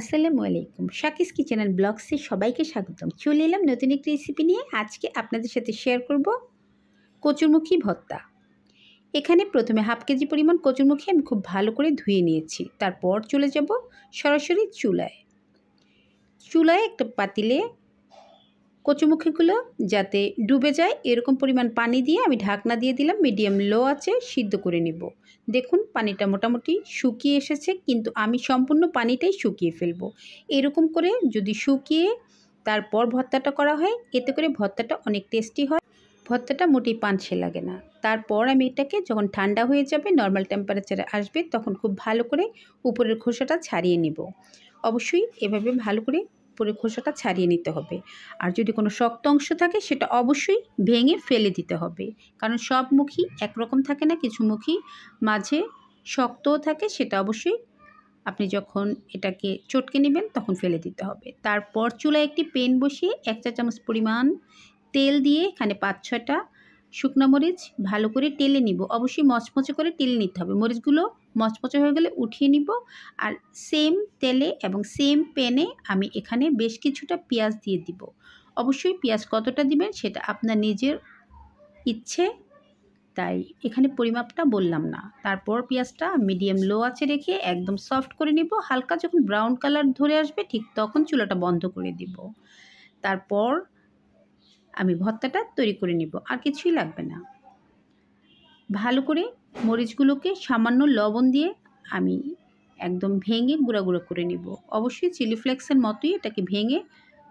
আসসালামু আলাইকুম শাকিস kitchen and ব্লগসে সবাইকে স্বাগতম চলে এলাম নতুন একটি রেসিপি নিয়ে আজকে আপনাদের সাথে শেয়ার করব কচুরমুখী ভর্তা এখানে প্রথমে হাফ কেজি পরিমাণ কচুরমুখী আমি খুব ভালো করে ধুয়ে নিয়েছি তারপর চলে যাব সরাসরি চুলায় চুলায় একটা পাতিলে কচুমুখিগুলো যাতে ডুবে যায় এরকম পরিমাণ পানি দিয়ে আমি ঢাকনা দিয়ে দিলাম মিডিয়াম লো আছে সিদ্ধ করে নেব দেখুন পানিটা মোটামুটি শুকিয়ে এসেছে কিন্তু আমি সম্পূর্ণ পানিটাই শুকিয়ে ফেলবো এরকম করে যদি শুকিয়ে তারপর ভর্তাটা করা হয় এতে করে ভর্তাটা অনেক টেস্টি হয় ভর্তাটা মোটেই সে লাগে না তারপর আমি এটাকে যখন ঠান্ডা হয়ে যাবে নর্মাল টেম্পারেচারে আসবে তখন খুব ভালো করে উপরের খোসাটা ছাড়িয়ে নিব অবশ্যই এভাবে ভালো করে পুরো খোসাটা ছাড়িয়ে নিতে হবে আর যদি কোনো শক্ত অংশ থাকে সেটা অবশ্যই ভেঙে ফেলে দিতে হবে কারণ সব মুখী একরকম থাকে না কিছু মুখী মাঝে শক্তও থাকে সেটা অবশ্যই আপনি যখন এটাকে চটকে নেবেন তখন ফেলে দিতে হবে তারপর চুলায় একটি পেন বসিয়ে এক চা চামচ পরিমাণ তেল দিয়ে এখানে পাঁচ ছটা শুকনো মরিচ ভালো করে টেলে নিব অবশ্যই মচমচে করে টেলে নিতে হবে মরিচগুলো মচমচে হয়ে গেলে উঠিয়ে নিব আর সেম তেলে এবং সেম প্যানে আমি এখানে বেশ কিছুটা পেঁয়াজ দিয়ে দিব অবশ্যই পেঁয়াজ কতটা দিবেন সেটা আপনার নিজের ইচ্ছে তাই এখানে পরিমাপটা বললাম না তারপর পেঁয়াজটা মিডিয়াম লো আছে রেখে একদম সফট করে নিব হালকা যখন ব্রাউন কালার ধরে আসবে ঠিক তখন চুলাটা বন্ধ করে দিব তারপর আমি ভর্তাটা তৈরি করে নিব আর কিছুই লাগবে না ভালো করে মরিচগুলোকে সামান্য লবণ দিয়ে আমি একদম ভেঙে গুঁড়া গুঁড়ো করে নিব অবশ্যই চিলি ফ্লেক্সের মতোই এটাকে ভেঙে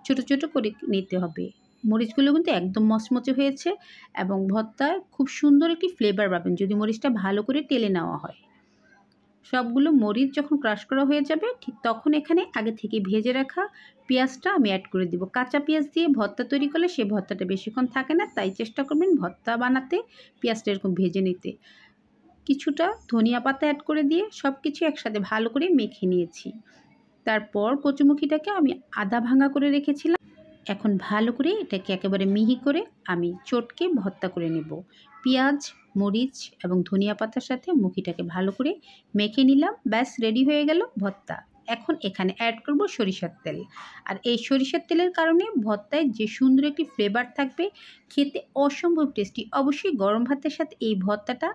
ছোট ছোট করে নিতে হবে মরিচগুলো কিন্তু একদম মচমচে হয়েছে এবং ভর্তায় খুব সুন্দর একটি ফ্লেভার পাবেন যদি মরিচটা ভালো করে তেলে নেওয়া হয় সবগুলো মরিচ যখন ক্রাশ করা হয়ে যাবে ঠিক তখন এখানে আগে থেকে ভেজে রাখা পেঁয়াজটা আমি অ্যাড করে দিব কাঁচা পেঁয়াজ দিয়ে ভর্তা তৈরি করলে সে ভর্তাটা বেশিক্ষণ থাকে না তাই চেষ্টা করবেন ভর্তা বানাতে পেঁয়াজটা এরকম ভেজে নিতে কিছুটা ধনিয়া পাতা অ্যাড করে দিয়ে সব কিছু একসাথে ভালো করে মেখে নিয়েছি তারপর কচুমুখিটাকে আমি আধা ভাঙা করে রেখেছিলাম এখন ভালো করে এটাকে একেবারে মিহি করে আমি চটকে ভর্তা করে নেব পেঁয়াজ মরিচ এবং ধনিয়া পাতার সাথে মুখিটাকে ভালো করে মেখে নিলাম ব্যাস রেডি হয়ে গেল ভর্তা এখন এখানে অ্যাড করব সরিষার তেল আর এই সরিষার তেলের কারণে ভর্তায় যে সুন্দর একটি ফ্লেভার থাকবে খেতে অসম্ভব টেস্টি অবশ্যই গরম ভাতের সাথে এই ভর্তাটা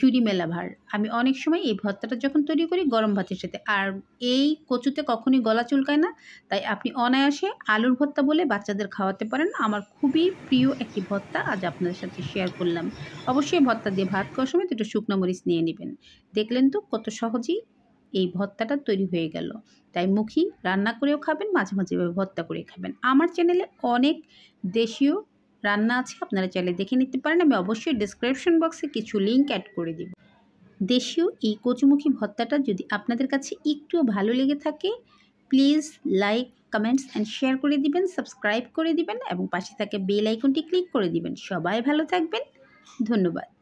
জুড়ি মেলা ভার আমি অনেক সময় এই ভর্তাটা যখন তৈরি করি গরম ভাতের সাথে আর এই কচুতে কখনই গলা চুলকায় না তাই আপনি অনায়াসে আলুর ভর্তা বলে বাচ্চাদের খাওয়াতে পারেন আমার খুবই প্রিয় একটি ভর্তা আজ আপনাদের সাথে শেয়ার করলাম অবশ্যই ভর্তা দিয়ে ভাত খাওয়ার সময় দুটো শুকনো মরিচ নিয়ে নেবেন দেখলেন তো কত সহজেই এই ভর্তাটা তৈরি হয়ে গেল তাই মুখি রান্না করেও খাবেন মাঝে মাঝে ভর্তা করে খাবেন আমার চ্যানেলে অনেক দেশীয় রান্না আছে আপনারা চাইলে দেখে নিতে পারেন আমি অবশ্যই ডিসক্রিপশন বক্সে কিছু লিঙ্ক অ্যাড করে দিব দেশীয় এই কচুমুখী ভত্তাটা যদি আপনাদের কাছে একটুও ভালো লেগে থাকে please like comments and share করে দিবেন সাবস্ক্রাইব করে দিবেন এবং পাশে থাকে বেল আইকনটি ক্লিক করে দিবেন সবাই ভালো থাকবেন ধন্যবাদ